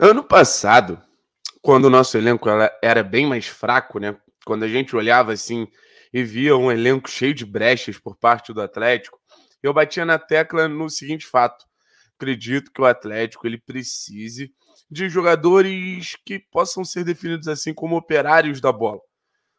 Ano passado, quando o nosso elenco era bem mais fraco, né? Quando a gente olhava assim e via um elenco cheio de brechas por parte do Atlético, eu batia na tecla no seguinte fato: acredito que o Atlético ele precise de jogadores que possam ser definidos assim como operários da bola.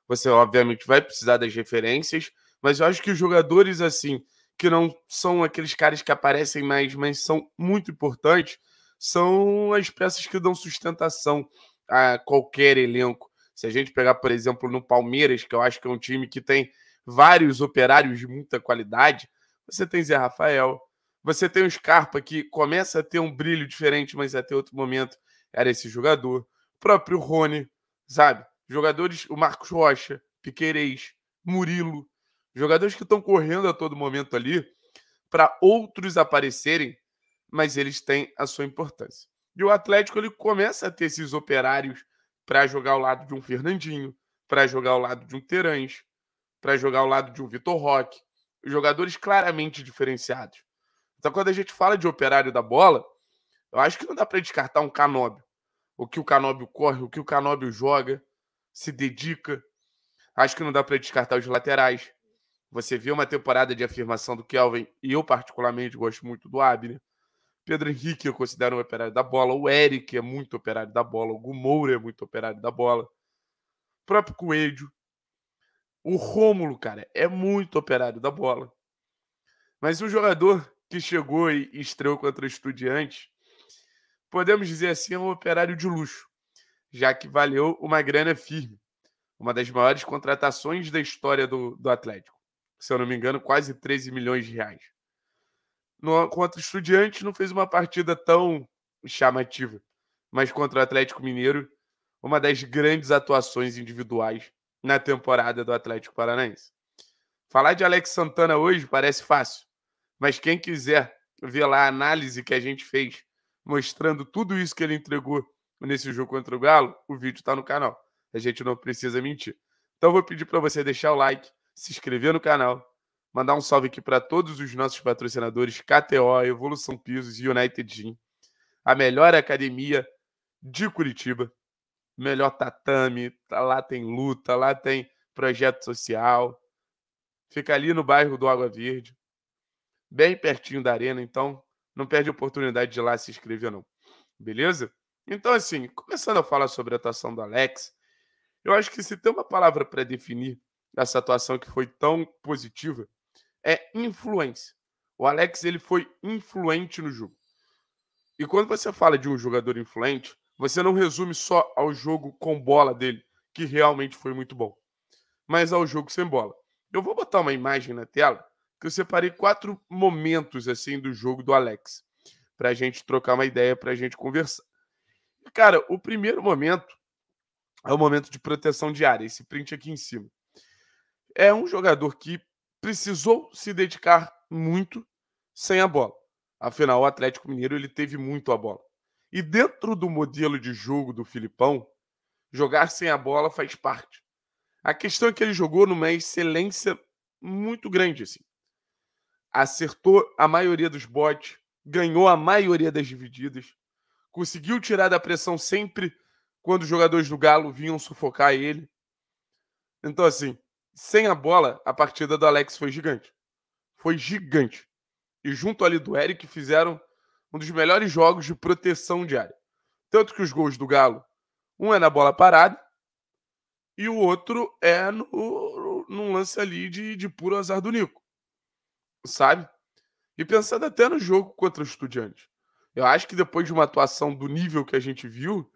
Você obviamente vai precisar das referências, mas eu acho que jogadores assim que não são aqueles caras que aparecem mais, mas são muito importantes são as peças que dão sustentação a qualquer elenco. Se a gente pegar, por exemplo, no Palmeiras, que eu acho que é um time que tem vários operários de muita qualidade, você tem Zé Rafael, você tem o Scarpa, que começa a ter um brilho diferente, mas até outro momento era esse jogador. O próprio Rony, sabe? Jogadores, o Marcos Rocha, Piqueires, Murilo, jogadores que estão correndo a todo momento ali para outros aparecerem mas eles têm a sua importância. E o Atlético ele começa a ter esses operários para jogar ao lado de um Fernandinho, para jogar ao lado de um Terãs, para jogar ao lado de um Vitor Roque, jogadores claramente diferenciados. Então, quando a gente fala de operário da bola, eu acho que não dá para descartar um Canóbio. O que o Canóbio corre, o que o Canóbio joga, se dedica. Acho que não dá para descartar os laterais. Você vê uma temporada de afirmação do Kelvin, e eu particularmente gosto muito do Abner. Pedro Henrique eu considero um operário da bola. O Eric é muito operário da bola. O Gumoura é muito operário da bola. O próprio Coelho. O Rômulo, cara, é muito operário da bola. Mas o jogador que chegou e estreou contra o Estudiante, podemos dizer assim, é um operário de luxo, já que valeu uma grana firme. Uma das maiores contratações da história do, do Atlético. Se eu não me engano, quase 13 milhões de reais no, contra o Estudiantes não fez uma partida tão chamativa, mas contra o Atlético Mineiro, uma das grandes atuações individuais na temporada do Atlético Paranaense. Falar de Alex Santana hoje parece fácil, mas quem quiser ver lá a análise que a gente fez mostrando tudo isso que ele entregou nesse jogo contra o Galo, o vídeo está no canal. A gente não precisa mentir. Então vou pedir para você deixar o like, se inscrever no canal Mandar um salve aqui para todos os nossos patrocinadores: KTO, Evolução Pisos e United Gym, a melhor academia de Curitiba, melhor tatame. Tá, lá tem luta, lá tem projeto social. Fica ali no bairro do Água Verde, bem pertinho da arena, então não perde a oportunidade de ir lá se inscrever, não. Beleza? Então, assim, começando a falar sobre a atuação do Alex, eu acho que se tem uma palavra para definir essa atuação que foi tão positiva, é influência. O Alex ele foi influente no jogo. E quando você fala de um jogador influente, você não resume só ao jogo com bola dele, que realmente foi muito bom, mas ao jogo sem bola. Eu vou botar uma imagem na tela que eu separei quatro momentos assim do jogo do Alex para a gente trocar uma ideia, para a gente conversar. Cara, o primeiro momento é o momento de proteção de área, esse print aqui em cima. É um jogador que precisou se dedicar muito sem a bola. Afinal, o Atlético Mineiro ele teve muito a bola. E dentro do modelo de jogo do Filipão, jogar sem a bola faz parte. A questão é que ele jogou numa excelência muito grande assim. Acertou a maioria dos botes, ganhou a maioria das divididas, conseguiu tirar da pressão sempre quando os jogadores do Galo vinham sufocar ele. Então assim, sem a bola, a partida do Alex foi gigante. Foi gigante. E junto ali do Eric fizeram um dos melhores jogos de proteção de área. Tanto que os gols do Galo, um é na bola parada e o outro é no, num lance ali de, de puro azar do Nico. Sabe? E pensando até no jogo contra o Estudiante. Eu acho que depois de uma atuação do nível que a gente viu,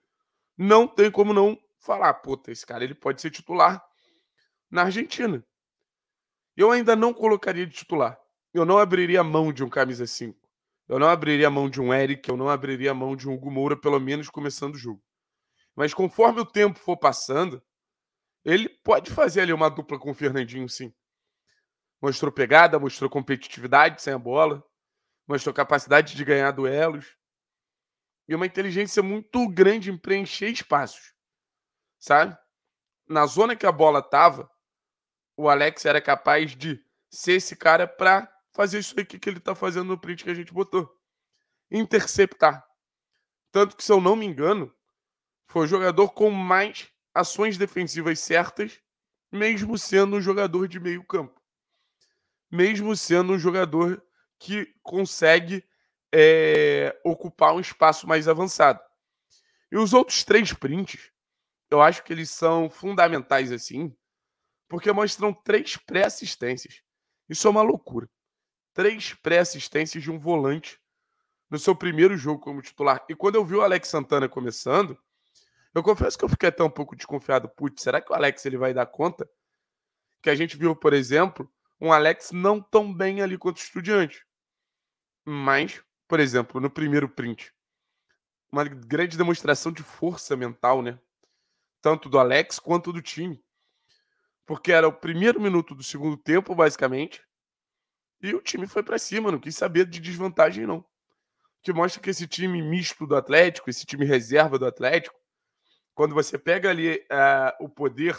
não tem como não falar, puta, esse cara ele pode ser titular na Argentina. Eu ainda não colocaria de titular. Eu não abriria mão de um camisa 5. Eu não abriria mão de um Eric, eu não abriria mão de um Hugo Moura, pelo menos começando o jogo. Mas conforme o tempo for passando, ele pode fazer ali uma dupla com o Fernandinho, sim. Mostrou pegada, mostrou competitividade sem a bola, mostrou capacidade de ganhar duelos e uma inteligência muito grande em preencher espaços, sabe? Na zona que a bola tava, o Alex era capaz de ser esse cara para fazer isso aqui que ele está fazendo no print que a gente botou. Interceptar. Tanto que, se eu não me engano, foi o jogador com mais ações defensivas certas, mesmo sendo um jogador de meio campo. Mesmo sendo um jogador que consegue é, ocupar um espaço mais avançado. E os outros três prints, eu acho que eles são fundamentais assim, porque mostram três pré-assistências. Isso é uma loucura. Três pré-assistências de um volante no seu primeiro jogo como titular. E quando eu vi o Alex Santana começando, eu confesso que eu fiquei até um pouco desconfiado. Putz, será que o Alex ele vai dar conta? Que a gente viu, por exemplo, um Alex não tão bem ali quanto o Estudiante. Mas, por exemplo, no primeiro print, uma grande demonstração de força mental, né? Tanto do Alex quanto do time porque era o primeiro minuto do segundo tempo, basicamente, e o time foi para cima, não quis saber de desvantagem, não. Que mostra que esse time misto do Atlético, esse time reserva do Atlético, quando você pega ali é, o poder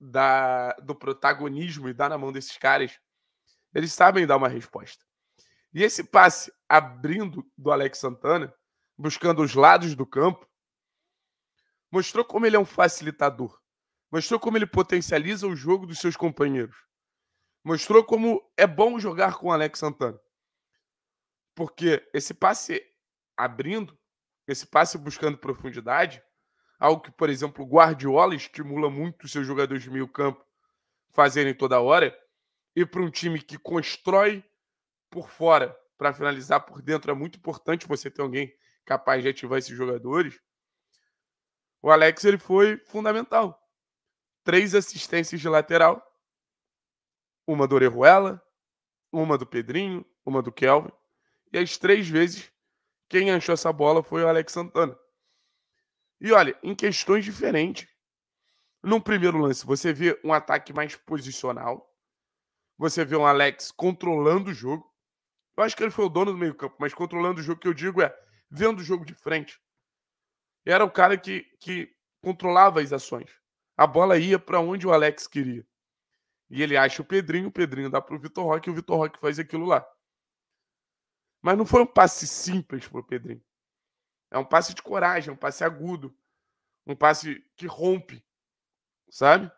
da, do protagonismo e dá na mão desses caras, eles sabem dar uma resposta. E esse passe abrindo do Alex Santana, buscando os lados do campo, mostrou como ele é um facilitador. Mostrou como ele potencializa o jogo dos seus companheiros. Mostrou como é bom jogar com o Alex Santana. Porque esse passe abrindo, esse passe buscando profundidade, algo que, por exemplo, o Guardiola estimula muito os seus jogadores de meio campo fazerem toda hora, e para um time que constrói por fora para finalizar por dentro, é muito importante você ter alguém capaz de ativar esses jogadores. O Alex ele foi fundamental três assistências de lateral. Uma do Orejuela, uma do Pedrinho, uma do Kelvin. E as três vezes, quem achou essa bola foi o Alex Santana. E olha, em questões diferentes. Num primeiro lance, você vê um ataque mais posicional. Você vê um Alex controlando o jogo. Eu acho que ele foi o dono do meio-campo, mas controlando o jogo que eu digo é vendo o jogo de frente. Era o cara que, que controlava as ações. A bola ia para onde o Alex queria. E ele acha o Pedrinho, o Pedrinho dá para o Vitor Roque e o Vitor Roque faz aquilo lá. Mas não foi um passe simples pro Pedrinho. É um passe de coragem, é um passe agudo. Um passe que rompe, sabe?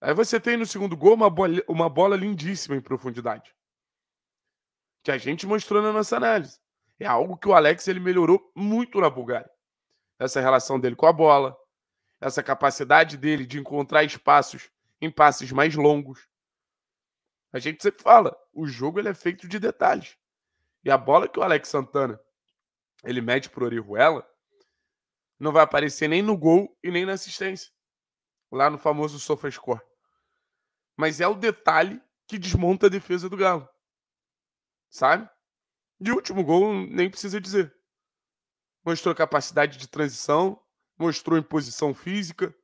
Aí você tem no segundo gol uma bola, uma bola lindíssima em profundidade. Que a gente mostrou na nossa análise. É algo que o Alex ele melhorou muito na Bulgária. Essa relação dele com a bola, essa capacidade dele de encontrar espaços em passes mais longos. A gente sempre fala, o jogo ele é feito de detalhes. E a bola que o Alex Santana ele mete pro Orihuela não vai aparecer nem no gol e nem na assistência. Lá no famoso SofaScore. Mas é o detalhe que desmonta a defesa do Galo. Sabe? De último gol, nem precisa dizer. Mostrou capacidade de transição, mostrou imposição física,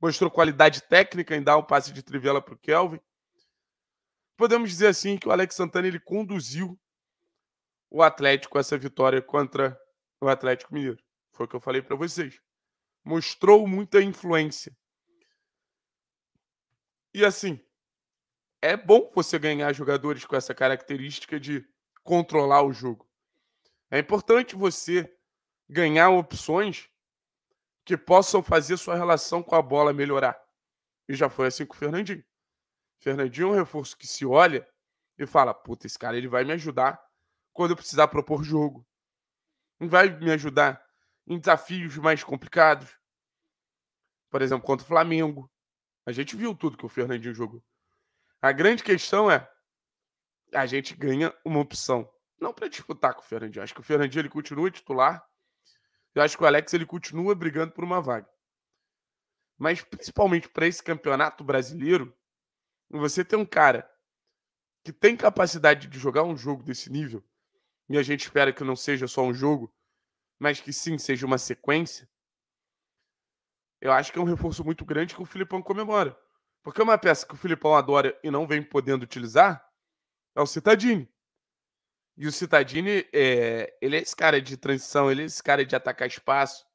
mostrou qualidade técnica em dar o um passe de trivela para o Kelvin. Podemos dizer assim que o Alex Santana ele conduziu o Atlético a essa vitória contra o Atlético Mineiro. Foi o que eu falei para vocês. Mostrou muita influência. E assim, é bom você ganhar jogadores com essa característica de controlar o jogo. É importante você ganhar opções que possam fazer sua relação com a bola melhorar. E já foi assim com o Fernandinho. Fernandinho é um reforço que se olha e fala: puta, esse cara ele vai me ajudar quando eu precisar propor jogo. Não vai me ajudar em desafios mais complicados. Por exemplo, contra o Flamengo. A gente viu tudo que o Fernandinho jogou. A grande questão é: a gente ganha uma opção. Não para disputar com o Fernandinho. Acho que o Fernandinho ele continua titular. Eu acho que o Alex ele continua brigando por uma vaga. Mas principalmente para esse campeonato brasileiro, você tem um cara que tem capacidade de jogar um jogo desse nível, e a gente espera que não seja só um jogo, mas que sim seja uma sequência, eu acho que é um reforço muito grande que o Filipão comemora. Porque uma peça que o Filipão adora e não vem podendo utilizar é o Citadinho. E o Citadini, é, ele é esse cara de transição, ele é esse cara de atacar espaço.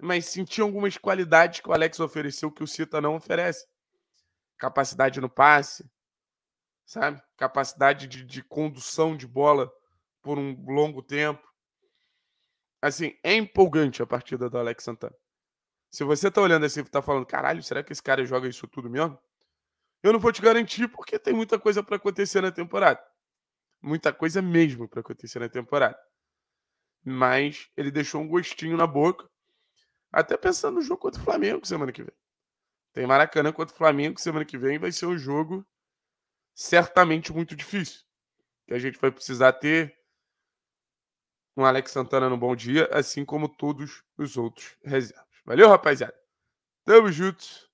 Mas sentia algumas qualidades que o Alex ofereceu que o Cita não oferece. Capacidade no passe, sabe? Capacidade de, de condução de bola por um longo tempo. Assim, é empolgante a partida do Alex Santana. Se você tá olhando assim e tá falando, caralho, será que esse cara joga isso tudo mesmo? Eu não vou te garantir porque tem muita coisa para acontecer na temporada muita coisa mesmo para acontecer na temporada. Mas ele deixou um gostinho na boca, até pensando no jogo contra o Flamengo semana que vem. Tem Maracanã contra o Flamengo semana que vem, vai ser um jogo certamente muito difícil. Que a gente vai precisar ter um Alex Santana no bom dia, assim como todos os outros reservas. Valeu, rapaziada. Tamo junto.